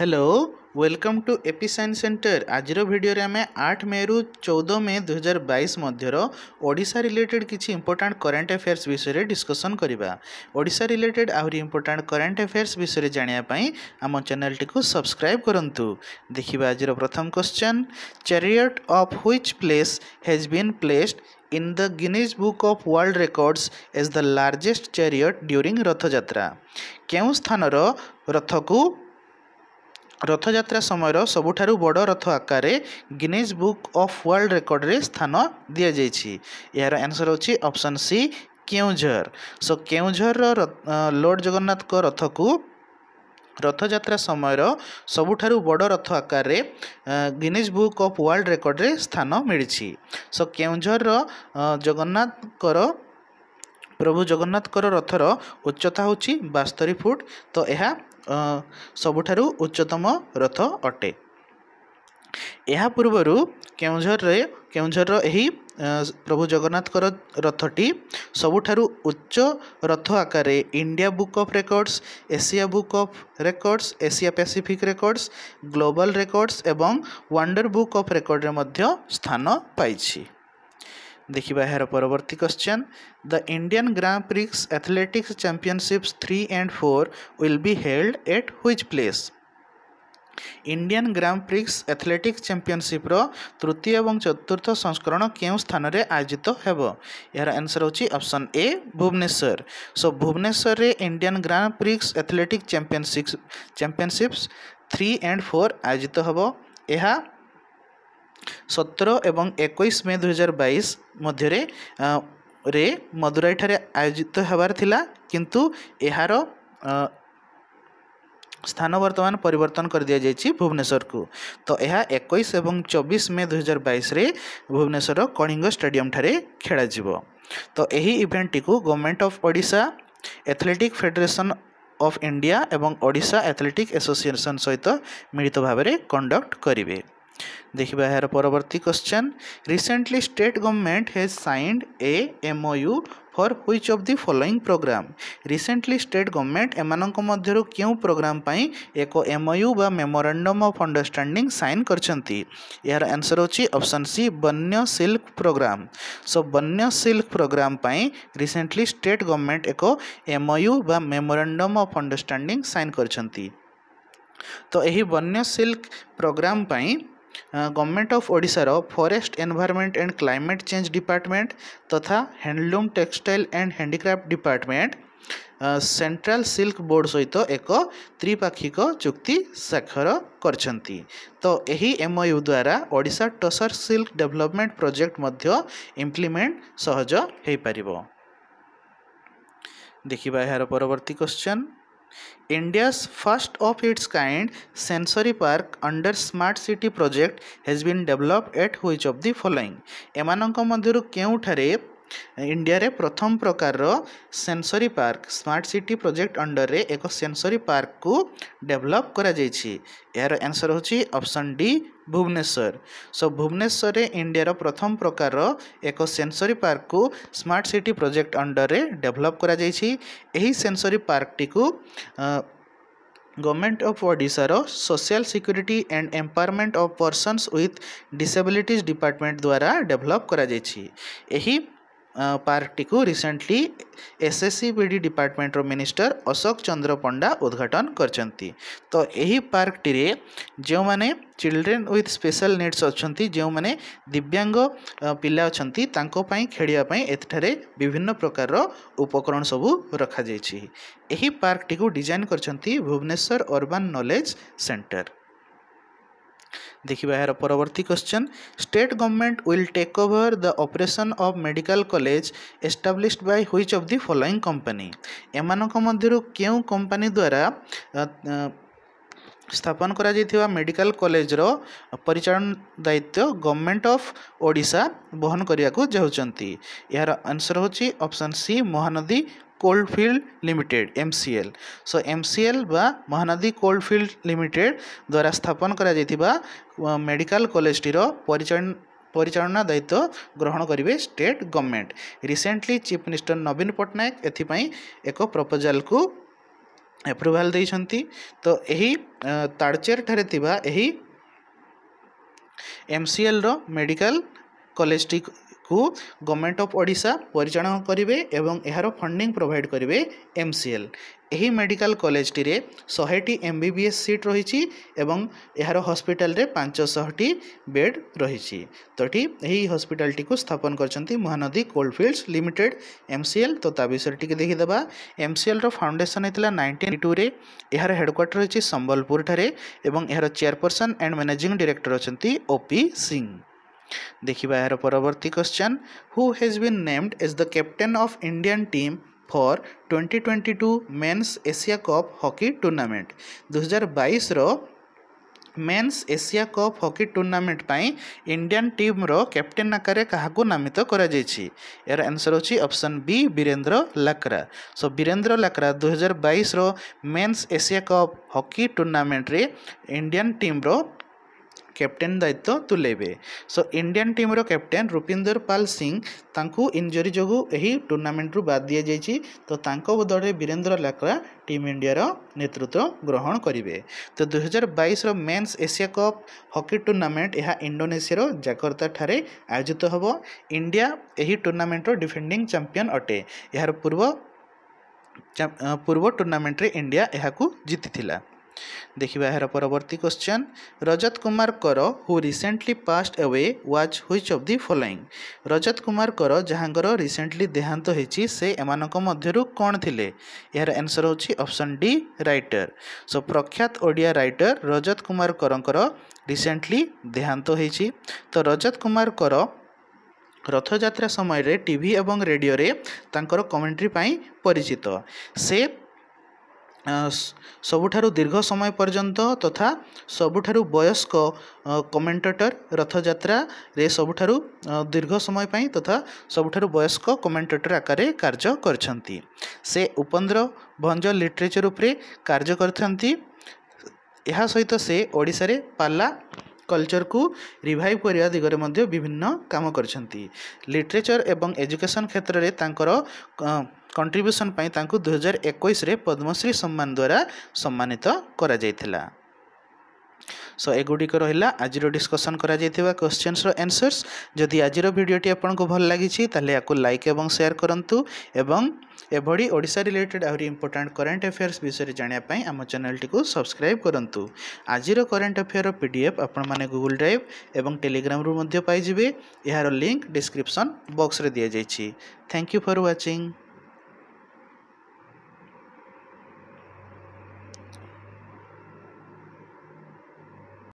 hello welcome to AP science centre आज में आम आठ मे रु चौदह मे दुईार बैस मध्य ओडा रिलेटेड किसी इंपोर्टां करेन्ट एफेयर्स विषय में डिस्कसन करवाशा रिलेटेड आहरी इंपोर्टां करेन्ट एफेयर्स विषय जानापी आम चेल टी सब्सक्राइब करूँ देखिए आज प्रथम question chariot of which place has been placed in the Guinness book of world records as the largest chariot during Rath Yatra के स्थान रथ को ରଥଯାତ୍ରା ସମୟର ସବୁଠାରୁ ବଡ଼ ରଥ ଆକାରରେ ଗିନିଜ୍ ବୁକ୍ ଅଫ୍ ୱାର୍ଲଡ଼ ରେକର୍ଡ଼ରେ ସ୍ଥାନ ଦିଆଯାଇଛି ଏହାର ଆନ୍ସର ହେଉଛି ଅପସନ୍ ସି କେଉଁଝର ସୋ କେଉଁଝରର ଲୋର୍ଡ଼ ଜଗନ୍ନାଥଙ୍କ ରଥକୁ ରଥଯାତ୍ରା ସମୟର ସବୁଠାରୁ ବଡ଼ ରଥ ଆକାରରେ ଗିନିଜ୍ ବୁକ୍ ଅଫ୍ ୱାର୍ଲଡ଼ ରେକର୍ଡ଼ରେ ସ୍ଥାନ ମିଳିଛି ସୋ କେଉଁଝରର ଜଗନ୍ନାଥଙ୍କର ପ୍ରଭୁ ଜଗନ୍ନାଥଙ୍କର ରଥର ଉଚ୍ଚତା ହେଉଛି ବାସ୍ତରି ଫୁଟ୍ ତ ଏହା ସବୁଠାରୁ ଉଚ୍ଚତମ ରଥ ଅଟେ ଏହା ପୂର୍ବରୁ କେଉଁଝରରେ କେଉଁଝରର ଏହି ପ୍ରଭୁ ଜଗନ୍ନାଥଙ୍କର ରଥଟି ସବୁଠାରୁ ଉଚ୍ଚ ରଥ ଆକାରରେ India book of records Asia book of records Asia Pacific records global records ଏବଂ ୱାଣ୍ଡର ବୁକ୍ ଅଫ୍ ରେକର୍ଡ଼ରେ ମଧ୍ୟ ସ୍ଥାନ ପାଇଛି ଦେଖିବା ଏହାର ପରବର୍ତ୍ତୀ question the Indian Grand Prix athletics championships three and four will be held at which place Indian Grand Prix athletics ଚାମ୍ପିଅନସିପ୍ର ତୃତୀୟ ଏବଂ ଚତୁର୍ଥ ସଂସ୍କରଣ କେଉଁ ସ୍ଥାନରେ ଆୟୋଜିତ ହେବ ଏହାର ଆନ୍ସର୍ ହେଉଛି ଅପସନ୍ ଏ ଭୁବନେଶ୍ୱର ସୋ ଭୁବନେଶ୍ୱରରେ Indian Grand Prix athletic championship championships three and four ଆୟୋଜିତ ହେବ ଏହା ସତର ଏବଂ ଏକୋଇଶ ମେ ଦୁଇହଜାର ବାଇଶ ମଧ୍ୟରେ ରେ ମଦୁରାଇଠାରେ ଆୟୋଜିତ ହେବାର ଥିଲା କିନ୍ତୁ ଏହାର ସ୍ଥାନ ବର୍ତ୍ତମାନ ପରିବର୍ତ୍ତନ କରିଦିଆଯାଇଛି ଭୁବନେଶ୍ୱରକୁ ତ ଏହା ଏକୋଇଶ ଏବଂ ଚବିଶ ମେ ଦୁଇହଜାର ବାଇଶରେ ଭୁବନେଶ୍ୱର କଳିଙ୍ଗ ଷ୍ଟାଡ଼ିୟମ୍ଠାରେ ଖେଳାଯିବ ତ ଏହି ଇଭେଣ୍ଟଟିକୁ government of Odisha athletic federation of India ଏବଂ ଓଡ଼ିଶା ଆଥଲେଟିକ୍ ଆସୋସିଏସନ୍ ସହିତ ମିଳିତ ଭାବରେ କଣ୍ଡକ୍ଟ କରିବେ देखा यार परवर्त question recently state government has signed a MoU for which of the following programme recently state government एमं मध्य क्यों प्रोग्राम एक एमओयू बा मेमोरांडम अफ अंडरस्टैंडिंग साइन कर यार आंसर होची ऑप्शन सी वन्य सिल्क प्रोग्राम सो वन्य silk programme recently state government एक एमओयू बा मेमोरांडम अफ अंडरस्टैंडिंग साइन कर तो यही वन्य सिल्क प्रोग्राम ଗଭର୍ଣ୍ଣମେଣ୍ଟ ଅଫ୍ ଓଡ଼ିଶାର forest environment and climate change department ତଥା handloom textile and handicraft department central silk board ସହିତ ଏକ ତ୍ରିପାକ୍ଷିକ ଚୁକ୍ତି ସ୍ୱାକ୍ଷର କରିଛନ୍ତି ତ ଏହି ଏମ୍ଓୟୁ ଦ୍ୱାରା Odisha tussar silk development project ମଧ୍ୟ ଇମ୍ପ୍ଲିମେଣ୍ଟ ସହଜ ହୋଇପାରିବ ଦେଖିବା ଏହାର ପରବର୍ତ୍ତୀ question India's first of its kind sensory park under smart city project has been developed at which of the following ଏମାନଙ୍କ ମଧ୍ୟରୁ କେଉଁଠାରେ ଇଣ୍ଡିଆରେ ପ୍ରଥମ ପ୍ରକାରର sensory park smart city project ଅଣ୍ଡରରେ ଏକ ସେନ୍ସରୀ ପାର୍କକୁ ଡେଭଲପ୍ କରାଯାଇଛି ଏହାର ଆନ୍ସର୍ ହେଉଛି ଅପସନ୍ ଡି ଭୁବନେଶ୍ୱର ସୋ ଭୁବନେଶ୍ୱରରେ ଇଣ୍ଡିଆର ପ୍ରଥମ ପ୍ରକାରର ଏକ ସେନ୍ସରୀ ପାର୍କକୁ ସ୍ମାର୍ଟ ସିଟି ପ୍ରୋଜେକ୍ଟ ଅଣ୍ଡରରେ ଡେଭଲପ୍ କରାଯାଇଛି ଏହି ସେନ୍ସରୀ ପାର୍କଟିକୁ ଗଭର୍ଣ୍ଣମେଣ୍ଟ ଅଫ୍ ଓଡ଼ିଶାର social security and empowerment of persons with disabilities department ଦ୍ୱାରା ଡେଭଲପ୍ କରାଯାଇଛି ଏହି पार्कटी को रिसेंटली एसएससीबीडी डिपार्टमेंटर मिनिस्टर अशोक चंद्र पंडा उद्घाटन करଛନ୍ତି ତ ଏହି ପାର୍କଟିରେ ଯେଉଁମାନେ ଚିଲଡ୍ରେନ୍ ୱିଥ୍ ସ୍ପେଶାଲ ନିଡ୍ସ ଅଛନ୍ତି ଯେଉଁମାନେ ଦିବ୍ୟାଙ୍ଗ ପିଲା ଅଛନ୍ତି ତାଙ୍କ ପାଇଁ ଖେଳିବା ପାଇଁ ଏଠାରେ ବିଭିନ୍ନ ପ୍ରକାରର ଉପକରଣ ସବୁ ରଖାଯାଇଛି ଏହି ପାର୍କଟିକୁ ଡିଜାଇନ୍ କରିଛନ୍ତି ଭୁବନେଶ୍ୱର ଅର୍ବାନ୍ ନଲେଜ୍ ସେଣ୍ଟର ଦେଖିବା ଏହାର ପରବର୍ତ୍ତୀ question state government will take over the operation of medical college established by which of the following company ଏମାନଙ୍କ ମଧ୍ୟରୁ କେଉଁ କମ୍ପାନୀ ଦ୍ୱାରା ସ୍ଥାପନ କରାଯାଇଥିବା ମେଡ଼ିକାଲ କଲେଜର ପରିଚାଳନା ଦାୟିତ୍ୱ ଗଭର୍ଣ୍ଣମେଣ୍ଟ ଅଫ୍ ଓଡ଼ିଶା ବହନ କରିବାକୁ ଚାହୁଁଛନ୍ତି ଏହାର ଆନ୍ସର୍ ହେଉଛି option C Mahanadi coalfield limited MCL so MCL বা মহানদী কোল্ডফিল্ড লিমিটেড দ্বারা স্থাপন করা মেডিকাল কলেজটির পরিচালনা পরিচালনা দায়িত্ব গ্রহণ করবে state government recently chief minister নবীন পট্টনাୟକ এথিপাই এক প্রপোজালকু আপ্রুভাল দিয়েছেন তো এই তাড়চেরଠାରେ ଥିବା ଏହି ଏମ୍ସିଏଲ୍ର ମେଡ଼ିକାଲ କଲେଜଟି হু গভর্নমেন্ট অফ ওড়িশা পরিচালনা করবে এবং এর ফন্ডিং প্রোভাইড করবে এমসিএল এই মেডিকাল কলেজটিরে শহেটি এমবিবিএস সিট রয়েছে এবং এর হসপিটালে পাঁচশহটি বেড রয়েছে তো এটি এই হসপিটালটি স্থাপন করছেন মহানদী কোল্ডফিল্ডস লিমিটেড এমসিএল তো তা বিষয়ে টিকি দেখিদেবা এমসিএলর ফাউন্ডেসন হয়েছিল নাইনটিন টুরে এর হেডকোয়ার্টার রয়েছে সম্বলপুরঠার এবং এর চেয়ারপর্সন এন্ড ম্যানেজিং ডিরেক্টর অনেক ওপি সিং ଦେଖିବା ଏହାର ପରବର୍ତ୍ତୀ question who has been named as the captain of Indian team for twenty twenty two men's Asia Cup hockey tournament দুহাজার বাইশর men's Asia Cup hockey tournament পাই ইন্ডিয়ান টিম্র ক্যাপ্টেন আকারে কাহাকু নামিত করা যাইছি এর আনসর হচ্ছে option B Birendra Lakra so Birendra Lakra দুহাজার বাইশর মেন্স এশিয়া কপ হকি টুর্নামেন্টরে ইন্ডিয়ান টিম্র କ୍ୟାପ୍ଟେନ୍ ଦାୟିତ୍ୱ ତୁଲାଇବେ ସୋ ଇଣ୍ଡିଆନ୍ ଟିମ୍ର କ୍ୟାପ୍ଟେନ୍ ରୁପିନ୍ଦର ପାଲ୍ ସିଂ ତାଙ୍କୁ ଇଞ୍ଜୁରୀ ଯୋଗୁଁ ଏହି ଟୁର୍ଣ୍ଣାମେଣ୍ଟରୁ ବାଦ୍ ଦିଆଯାଇଛି ତ ତାଙ୍କ ବଦଳରେ ବୀରେନ୍ଦ୍ର ଲାକ୍ରା ଟିମ୍ ଇଣ୍ଡିଆର ନେତୃତ୍ୱ ଗ୍ରହଣ କରିବେ ତ ଦୁଇହଜାର ବାଇଶର men's Asia Cup hockey tournament ଏହା ଇଣ୍ଡୋନେସିଆର ଜାକର୍ତ୍ତାଠାରେ ଆୟୋଜିତ ହେବ ଇଣ୍ଡିଆ ଏହି ଟୁର୍ଣ୍ଣାମେଣ୍ଟର ଡିଫେଣ୍ଡିଂ ଚାମ୍ପିଅନ୍ ଅଟେ ଏହାର ପୂର୍ବ ପୂର୍ବ ଟୁର୍ଣ୍ଣାମେଣ୍ଟରେ ଇଣ୍ଡିଆ ଏହାକୁ ଜିତିଥିଲା ଦେଖିବା ଏହାର ପରବର୍ତ୍ତୀ question Rajat Kumar Kar who recently passed away was which of the following Rajat Kumar Kar ଯାହାଙ୍କର ରିସେଣ୍ଟଲି ଦେହାନ୍ତ ହୋଇଛି ସେ ଏମାନଙ୍କ ମଧ୍ୟରୁ କ'ଣ ଥିଲେ ଏହାର ଆନ୍ସର୍ ହେଉଛି ଅପସନ୍ ଡି ରାଇଟର ସୋ ପ୍ରଖ୍ୟାତ ଓଡ଼ିଆ ରାଇଟର ରଜତ କୁମାର କରଙ୍କର ରିସେଣ୍ଟଲି ଦେହାନ୍ତ ହୋଇଛି ତ ରଜତ କୁମାର କର ରଥଯାତ୍ରା ସମୟରେ ଟିଭି ଏବଂ ରେଡ଼ିଓରେ ତାଙ୍କର କମେଣ୍ଟ୍ରି ପାଇଁ ପରିଚିତ ସେ ସବୁଠାରୁ ଦୀର୍ଘ ସମୟ ପର୍ଯ୍ୟନ୍ତ ତଥା ସବୁଠାରୁ ବୟସ୍କ କମେଣ୍ଟେଟର୍ ରଥଯାତ୍ରାରେ ସବୁଠାରୁ ଦୀର୍ଘ ସମୟ ପାଇଁ ତଥା ସବୁଠାରୁ ବୟସ୍କ କମେଣ୍ଟେଟର୍ ଆକାରରେ କାର୍ଯ୍ୟ କରିଛନ୍ତି ସେ ଉପନ୍ଦ୍ର ଭଞ୍ଜ ଲିଟ୍ରେଚର୍ ଉପରେ କାର୍ଯ୍ୟ କରିଥାନ୍ତି ଏହା ସହିତ ସେ ଓଡ଼ିଶାରେ ପାଲା କଲଚର୍କୁ ରିଭାଇଭ୍ କରିବା ଦିଗରେ ମଧ୍ୟ ବିଭିନ୍ନ କାମ କରିଛନ୍ତି ଲିଟ୍ରେଚର୍ ଏବଂ ଏଜୁକେସନ୍ କ୍ଷେତ୍ରରେ ତାଙ୍କର କଣ୍ଟ୍ରିବ୍ୟୁସନ୍ ପାଇଁ ତାଙ୍କୁ ଦୁଇହଜାର ଏକୋଇଶରେ ପଦ୍ମଶ୍ରୀ ସମ୍ମାନ ଦ୍ୱାରା ସମ୍ମାନିତ କରାଯାଇଥିଲା সো এগুড়িক রহিলা আজির ডিসকসন করা যাইতিবা কোশ্চেন্সর আনসর্স যদি আজির ভিডিওটি আপনার ভাল লাগিছি তাহলে ইয়াকু লাইক এবং সেয়ার করন্তু এবং এভাবে ওড়শা রিলেটেড আহরি ইম্পর্টাট করেন্ট আফেয়ার্স বিষয়ে জাঁয়া আম চ্যানেলটি সবসক্রাইব করতু আজির করেন্ট আফেয়ার পিডিএফ আপনার গুগল ড্রাইভ এবং টেলিগ্রামু পাইবে এর লিঙ্ক ডিসক্রিপশন বক্সরে দিয়ে যাই থ্যাংক ইউ ফর ওয়াচিং